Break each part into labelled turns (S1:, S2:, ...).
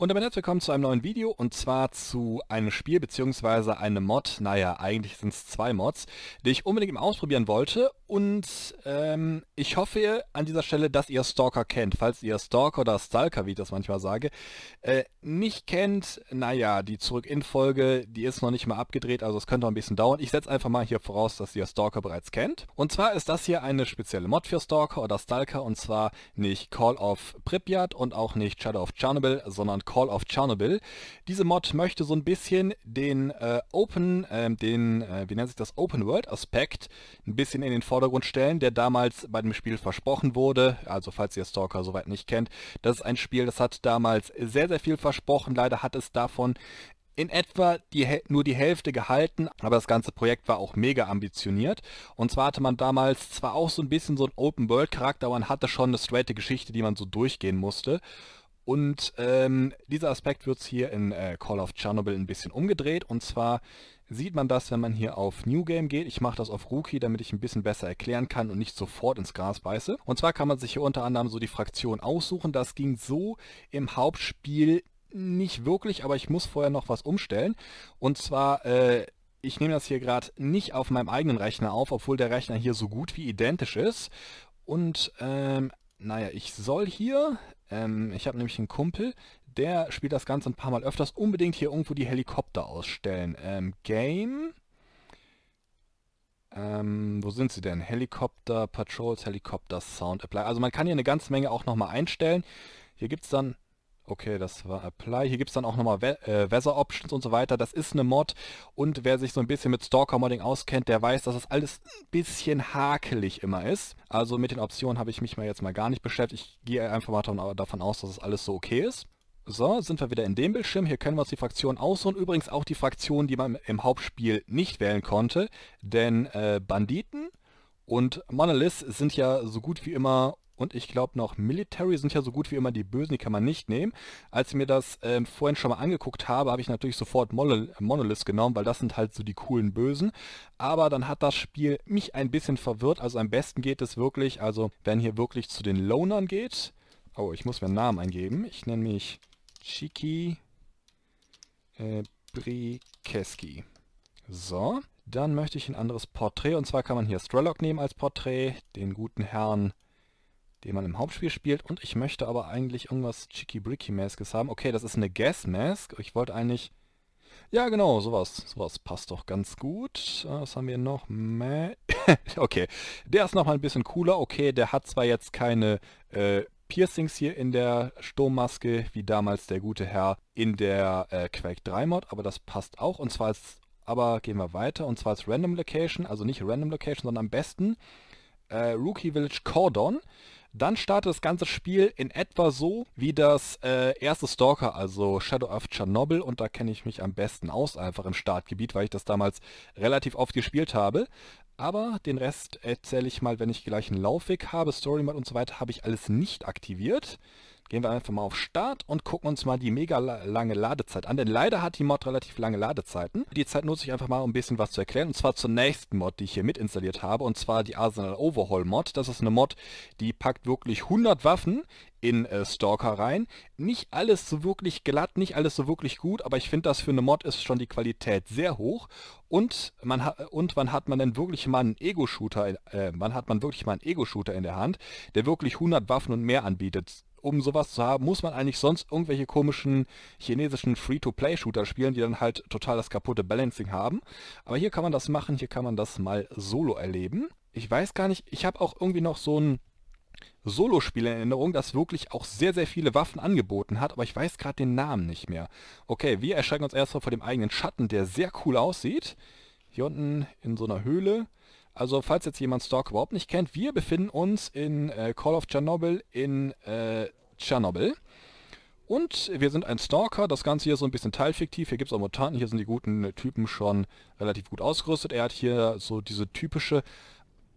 S1: Und damit herzlich willkommen zu einem neuen Video und zwar zu einem Spiel bzw. einem Mod, naja eigentlich sind es zwei Mods, die ich unbedingt mal ausprobieren wollte und ähm, ich hoffe an dieser Stelle, dass ihr Stalker kennt. Falls ihr Stalker oder Stalker, wie ich das manchmal sage, äh, nicht kennt, naja, die Zurück-In-Folge, die ist noch nicht mal abgedreht, also es könnte noch ein bisschen dauern. Ich setze einfach mal hier voraus, dass ihr Stalker bereits kennt. Und zwar ist das hier eine spezielle Mod für Stalker oder Stalker und zwar nicht Call of Pripyat und auch nicht Shadow of Chernobyl, sondern Call of Chernobyl. Diese Mod möchte so ein bisschen den äh, Open, äh, den, äh, wie nennt sich das, Open World Aspekt ein bisschen in den Vordergrund stellen, der damals bei dem Spiel versprochen wurde. Also falls ihr Stalker soweit nicht kennt, das ist ein Spiel, das hat damals sehr, sehr viel versprochen. Leider hat es davon in etwa die, nur die Hälfte gehalten, aber das ganze Projekt war auch mega ambitioniert. Und zwar hatte man damals zwar auch so ein bisschen so einen Open-World-Charakter, aber man hatte schon eine straighte Geschichte, die man so durchgehen musste. Und ähm, dieser Aspekt wird hier in äh, Call of Chernobyl ein bisschen umgedreht. Und zwar sieht man das, wenn man hier auf New Game geht. Ich mache das auf Rookie, damit ich ein bisschen besser erklären kann und nicht sofort ins Gras beiße. Und zwar kann man sich hier unter anderem so die Fraktion aussuchen. Das ging so im Hauptspiel nicht wirklich, aber ich muss vorher noch was umstellen. Und zwar... Äh, ich nehme das hier gerade nicht auf meinem eigenen Rechner auf, obwohl der Rechner hier so gut wie identisch ist. Und ähm, naja, ich soll hier ähm, ich habe nämlich einen Kumpel, der spielt das Ganze ein paar Mal öfters. Unbedingt hier irgendwo die Helikopter ausstellen. Ähm, Game. Ähm, wo sind sie denn? Helikopter, Patrols, Helikopter, Sound Apply. Also man kann hier eine ganze Menge auch nochmal einstellen. Hier gibt es dann Okay, das war Apply. Hier gibt es dann auch nochmal We äh, Weather Options und so weiter. Das ist eine Mod und wer sich so ein bisschen mit Stalker-Modding auskennt, der weiß, dass das alles ein bisschen hakelig immer ist. Also mit den Optionen habe ich mich mal jetzt mal gar nicht beschäftigt. Ich gehe einfach mal davon aus, dass das alles so okay ist. So, sind wir wieder in dem Bildschirm. Hier können wir uns die Fraktionen aussuchen. Übrigens auch die Fraktionen, die man im Hauptspiel nicht wählen konnte. Denn äh, Banditen und Monoliths sind ja so gut wie immer und ich glaube noch Military sind ja so gut wie immer die Bösen, die kann man nicht nehmen. Als ich mir das ähm, vorhin schon mal angeguckt habe, habe ich natürlich sofort Monol Monolith genommen, weil das sind halt so die coolen Bösen. Aber dann hat das Spiel mich ein bisschen verwirrt. Also am besten geht es wirklich, also wenn hier wirklich zu den Lonern geht. Oh, ich muss mir einen Namen eingeben. Ich nenne mich Chiki äh, Brikeski. So, dann möchte ich ein anderes Porträt. Und zwar kann man hier Strelok nehmen als Porträt, den guten Herrn den man im Hauptspiel spielt. Und ich möchte aber eigentlich irgendwas Chicky-Bricky-mäßiges haben. Okay, das ist eine Gas-Mask. Ich wollte eigentlich... Ja, genau, sowas. Sowas passt doch ganz gut. Ah, was haben wir noch? okay, der ist nochmal ein bisschen cooler. Okay, der hat zwar jetzt keine äh, Piercings hier in der Sturmmaske, wie damals der gute Herr in der äh, Quake 3 Mod, aber das passt auch. Und zwar als, aber gehen wir weiter, und zwar als Random Location, also nicht Random Location, sondern am besten äh, Rookie Village Cordon. Dann startet das ganze Spiel in etwa so wie das äh, erste Stalker, also Shadow of Chernobyl. Und da kenne ich mich am besten aus, einfach im Startgebiet, weil ich das damals relativ oft gespielt habe. Aber den Rest erzähle ich mal, wenn ich gleich einen Laufweg habe, Story Mode und so weiter, habe ich alles nicht aktiviert. Gehen wir einfach mal auf Start und gucken uns mal die mega lange Ladezeit an. Denn leider hat die Mod relativ lange Ladezeiten. Die Zeit nutze ich einfach mal, um ein bisschen was zu erklären. Und zwar zur nächsten Mod, die ich hier mit installiert habe. Und zwar die Arsenal Overhaul Mod. Das ist eine Mod, die packt wirklich 100 Waffen in äh, Stalker rein. Nicht alles so wirklich glatt, nicht alles so wirklich gut, aber ich finde das für eine Mod ist schon die Qualität sehr hoch. Und man hat und wann hat man denn wirklich mal einen Ego-Shooter, äh, wann hat man wirklich mal einen Ego-Shooter in der Hand, der wirklich 100 Waffen und mehr anbietet? um sowas zu haben, muss man eigentlich sonst irgendwelche komischen chinesischen Free-to-Play-Shooter spielen, die dann halt total das kaputte Balancing haben. Aber hier kann man das machen, hier kann man das mal solo erleben. Ich weiß gar nicht, ich habe auch irgendwie noch so ein Solo-Spiel in Erinnerung, das wirklich auch sehr, sehr viele Waffen angeboten hat, aber ich weiß gerade den Namen nicht mehr. Okay, wir erschrecken uns erstmal vor dem eigenen Schatten, der sehr cool aussieht. Hier unten in so einer Höhle. Also falls jetzt jemand Stalk überhaupt nicht kennt, wir befinden uns in äh, Call of Chernobyl in äh, Tschernobyl. Und wir sind ein Stalker, das Ganze hier ist so ein bisschen teilfiktiv, hier gibt es auch Mutanten, hier sind die guten äh, Typen schon relativ gut ausgerüstet. Er hat hier so diese typische,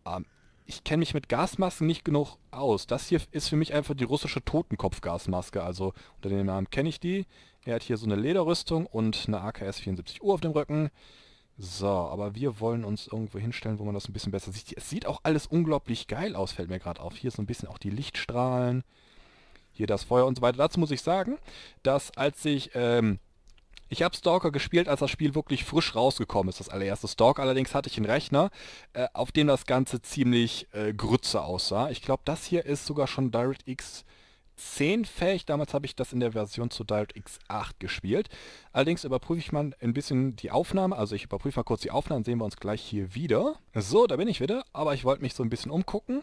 S1: ähm, ich kenne mich mit Gasmasken nicht genug aus. Das hier ist für mich einfach die russische Totenkopfgasmaske, also unter dem Namen kenne ich die. Er hat hier so eine Lederrüstung und eine AKS-74U auf dem Rücken. So, aber wir wollen uns irgendwo hinstellen, wo man das ein bisschen besser sieht. Es sieht auch alles unglaublich geil aus, fällt mir gerade auf. Hier so ein bisschen auch die Lichtstrahlen, hier das Feuer und so weiter. Dazu muss ich sagen, dass als ich... Ähm, ich habe Stalker gespielt, als das Spiel wirklich frisch rausgekommen ist, das allererste Stalker. Allerdings hatte ich einen Rechner, äh, auf dem das Ganze ziemlich äh, Grütze aussah. Ich glaube, das hier ist sogar schon DirectX 10 fähig. Damals habe ich das in der Version zu DirectX 8 gespielt. Allerdings überprüfe ich mal ein bisschen die Aufnahme. Also ich überprüfe mal kurz die Aufnahme, sehen wir uns gleich hier wieder. So, da bin ich wieder, aber ich wollte mich so ein bisschen umgucken.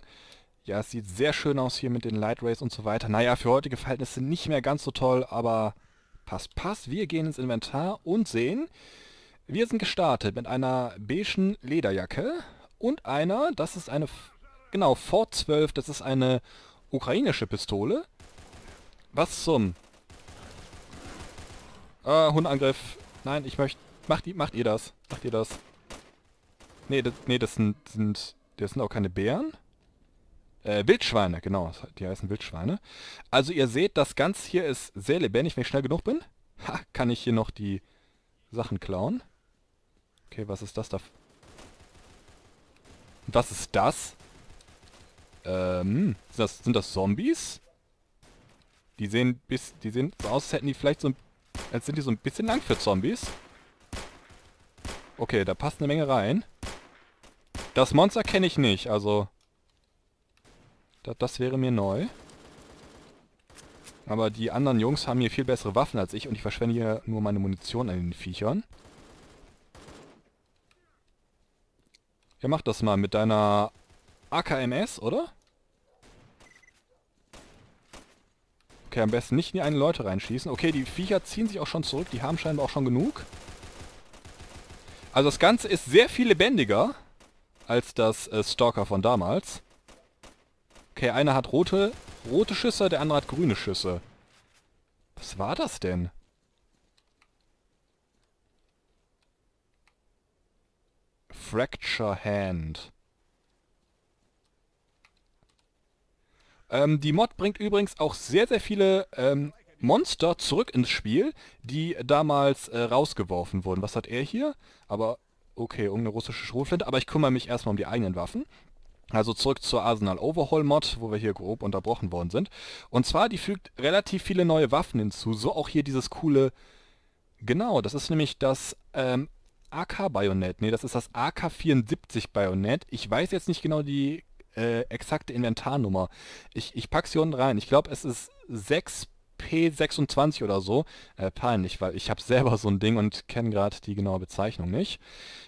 S1: Ja, es sieht sehr schön aus hier mit den Light Rays und so weiter. Naja, für heutige Verhältnisse nicht mehr ganz so toll, aber passt, passt. Wir gehen ins Inventar und sehen, wir sind gestartet mit einer beigen Lederjacke und einer, das ist eine, genau, Ford 12, das ist eine Ukrainische Pistole? Was zum... Äh, ah, Hundeangriff. Nein, ich möchte... Macht, macht ihr das. Macht ihr das. Nee, das, nee, das sind, sind... Das sind auch keine Bären. Äh, Wildschweine, genau. Die heißen Wildschweine. Also ihr seht, das Ganze hier ist sehr lebendig. Wenn ich schnell genug bin, ha, kann ich hier noch die Sachen klauen. Okay, was ist das da? Was ist das? Ähm, sind das, sind das Zombies? Die sehen bis, die sehen so aus, als hätten die vielleicht so ein, als sind die so ein bisschen lang für Zombies. Okay, da passt eine Menge rein. Das Monster kenne ich nicht, also... Da, das wäre mir neu. Aber die anderen Jungs haben hier viel bessere Waffen als ich und ich verschwende hier nur meine Munition an den Viechern. Ja, mach das mal mit deiner AKMS, oder? Okay, am besten nicht in die einen Leute reinschießen. Okay, die Viecher ziehen sich auch schon zurück. Die haben scheinbar auch schon genug. Also das Ganze ist sehr viel lebendiger als das äh, Stalker von damals. Okay, einer hat rote, rote Schüsse, der andere hat grüne Schüsse. Was war das denn? Fracture Hand. Ähm, die Mod bringt übrigens auch sehr, sehr viele ähm, Monster zurück ins Spiel, die damals äh, rausgeworfen wurden. Was hat er hier? Aber okay, irgendeine russische Schrotflinte. Aber ich kümmere mich erstmal um die eigenen Waffen. Also zurück zur Arsenal Overhaul Mod, wo wir hier grob unterbrochen worden sind. Und zwar, die fügt relativ viele neue Waffen hinzu. So auch hier dieses coole... Genau, das ist nämlich das ähm, AK-Bajonett. Ne, das ist das AK-74-Bajonett. Ich weiß jetzt nicht genau die äh, exakte Inventarnummer. Ich, ich pack's hier unten rein. Ich glaube, es ist 6P26 oder so. Äh, peinlich, weil ich habe selber so ein Ding und kenne gerade die genaue Bezeichnung nicht.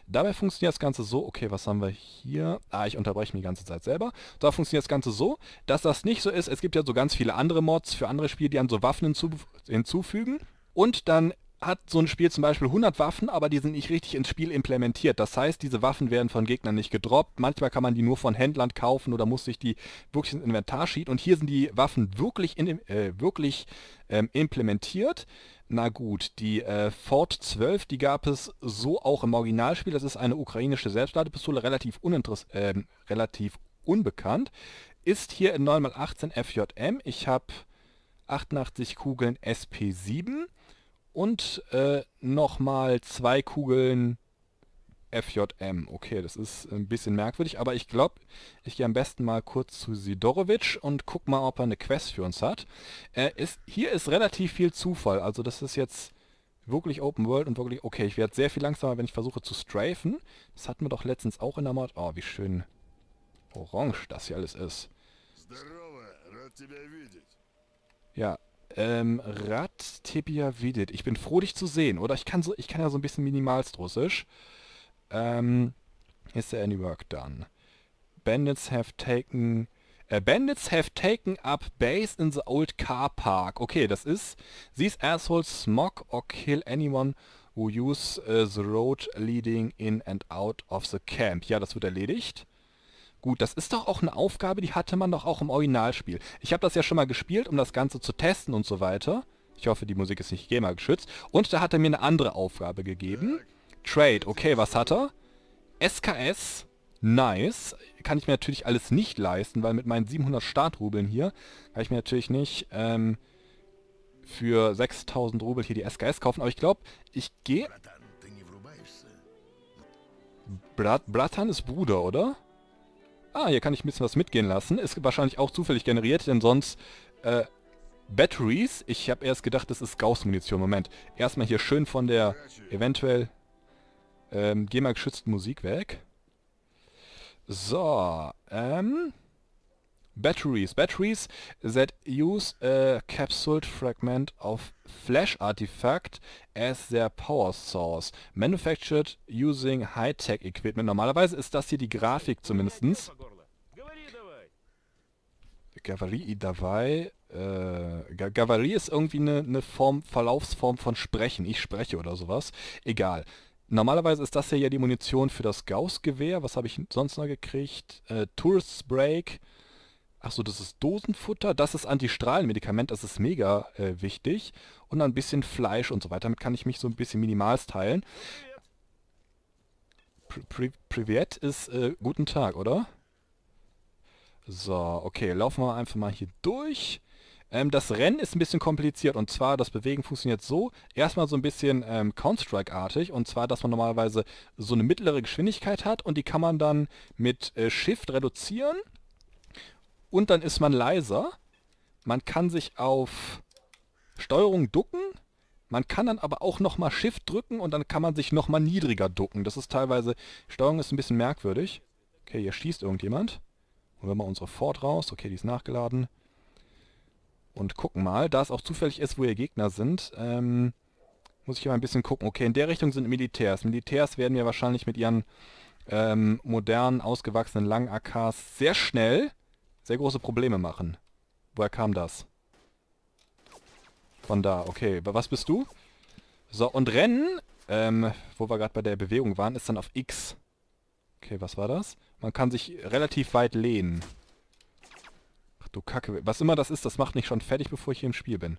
S1: Dabei funktioniert das Ganze so, okay, was haben wir hier? Ah, ich unterbreche mich die ganze Zeit selber. Da funktioniert das Ganze so, dass das nicht so ist. Es gibt ja so ganz viele andere Mods für andere Spiele, die an so Waffen hinzuf hinzufügen. Und dann hat so ein Spiel zum Beispiel 100 Waffen, aber die sind nicht richtig ins Spiel implementiert. Das heißt, diese Waffen werden von Gegnern nicht gedroppt. Manchmal kann man die nur von Händlern kaufen oder muss sich die wirklich ins Inventar schieben. Und hier sind die Waffen wirklich, in, äh, wirklich ähm, implementiert. Na gut, die äh, Ford 12, die gab es so auch im Originalspiel. Das ist eine ukrainische Selbstladepistole, relativ, äh, relativ unbekannt. Ist hier in 9x18 FJM. Ich habe 88 Kugeln SP7. Und äh, nochmal zwei Kugeln FJM. Okay, das ist ein bisschen merkwürdig, aber ich glaube, ich gehe am besten mal kurz zu Sidorovic und guck mal, ob er eine Quest für uns hat. Äh, ist, hier ist relativ viel Zufall, also das ist jetzt wirklich Open World und wirklich... Okay, ich werde sehr viel langsamer, wenn ich versuche zu strafen. Das hatten wir doch letztens auch in der Mod. Oh, wie schön orange das hier alles ist. Ja, ähm, Rat Tibia Vidit. Ich bin froh, dich zu sehen, oder? Ich kann, so, ich kann ja so ein bisschen minimalst Russisch. Ähm, is there any work done? Bandits have taken... Äh, Bandits have taken up base in the old car park. Okay, das ist... These assholes smog or kill anyone who use uh, the road leading in and out of the camp. Ja, das wird erledigt. Gut, das ist doch auch eine Aufgabe, die hatte man doch auch im Originalspiel. Ich habe das ja schon mal gespielt, um das Ganze zu testen und so weiter. Ich hoffe, die Musik ist nicht GEMA geschützt. Und da hat er mir eine andere Aufgabe gegeben. Trade, okay, was hat er? SKS, nice. Kann ich mir natürlich alles nicht leisten, weil mit meinen 700 Startrubeln hier kann ich mir natürlich nicht ähm, für 6000 Rubel hier die SKS kaufen. Aber ich glaube, ich gehe... Brat Bratan ist Bruder, oder? Ah, hier kann ich ein bisschen was mitgehen lassen. Ist wahrscheinlich auch zufällig generiert, denn sonst... Äh, Batteries. Ich habe erst gedacht, das ist Gauss-Munition. Moment. Erstmal hier schön von der eventuell ähm, GEMA-geschützten Musik weg. So, ähm... Batteries. Batteries that use a capsuled fragment of flash artifact as their power source. Manufactured using high-tech equipment. Normalerweise ist das hier die Grafik zumindestens. Gavari dabei. Äh, Gavari ist irgendwie eine, eine Form, Verlaufsform von Sprechen. Ich spreche oder sowas. Egal. Normalerweise ist das hier ja die Munition für das Gauss-Gewehr. Was habe ich sonst noch gekriegt? Äh, Tourist Break. Achso, das ist Dosenfutter, das ist Antistrahlenmedikament, das ist mega äh, wichtig. Und ein bisschen Fleisch und so weiter. Damit kann ich mich so ein bisschen minimals teilen. Pri Privet ist äh, guten Tag, oder? So, okay, laufen wir einfach mal hier durch. Ähm, das Rennen ist ein bisschen kompliziert und zwar das Bewegen funktioniert so, erstmal so ein bisschen ähm, Counter-Strike-artig und zwar, dass man normalerweise so eine mittlere Geschwindigkeit hat und die kann man dann mit äh, Shift reduzieren und dann ist man leiser. Man kann sich auf Steuerung ducken. Man kann dann aber auch nochmal Shift drücken und dann kann man sich nochmal niedriger ducken. Das ist teilweise... Steuerung ist ein bisschen merkwürdig. Okay, hier schießt irgendjemand. Holen wir mal unsere Ford raus. Okay, die ist nachgeladen. Und gucken mal. Da es auch zufällig ist, wo ihr Gegner sind, ähm, muss ich hier mal ein bisschen gucken. Okay, in der Richtung sind Militärs. Militärs werden wir wahrscheinlich mit ihren ähm, modernen, ausgewachsenen langen AKs sehr schnell sehr große Probleme machen. Woher kam das? Von da, okay. Was bist du? So, und Rennen, ähm, wo wir gerade bei der Bewegung waren, ist dann auf X. Okay, was war das? Man kann sich relativ weit lehnen. Ach du Kacke. Was immer das ist, das macht mich schon fertig, bevor ich hier im Spiel bin.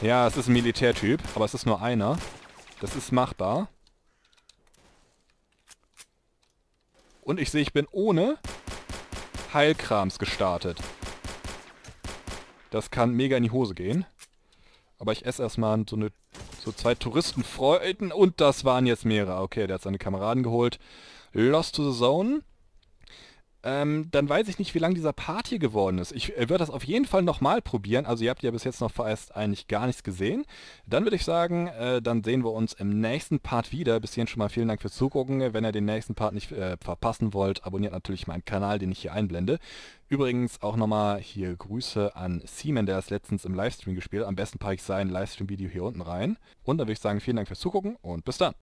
S1: Ja, es ist ein Militärtyp, aber es ist nur einer. Das ist machbar. Und ich sehe, ich bin ohne Heilkrams gestartet. Das kann mega in die Hose gehen. Aber ich esse erstmal so eine so zwei Touristenfreuden und das waren jetzt mehrere. Okay, der hat seine Kameraden geholt. Lost to the Zone ähm, dann weiß ich nicht, wie lang dieser Part hier geworden ist. Ich äh, würde das auf jeden Fall nochmal probieren. Also ihr habt ja bis jetzt noch fast eigentlich gar nichts gesehen. Dann würde ich sagen, äh, dann sehen wir uns im nächsten Part wieder. Bis hierhin schon mal vielen Dank fürs Zugucken. Wenn ihr den nächsten Part nicht äh, verpassen wollt, abonniert natürlich meinen Kanal, den ich hier einblende. Übrigens auch nochmal hier Grüße an Seaman, der ist letztens im Livestream gespielt. Am besten packe ich sein Livestream-Video hier unten rein. Und dann würde ich sagen, vielen Dank fürs Zugucken und bis dann.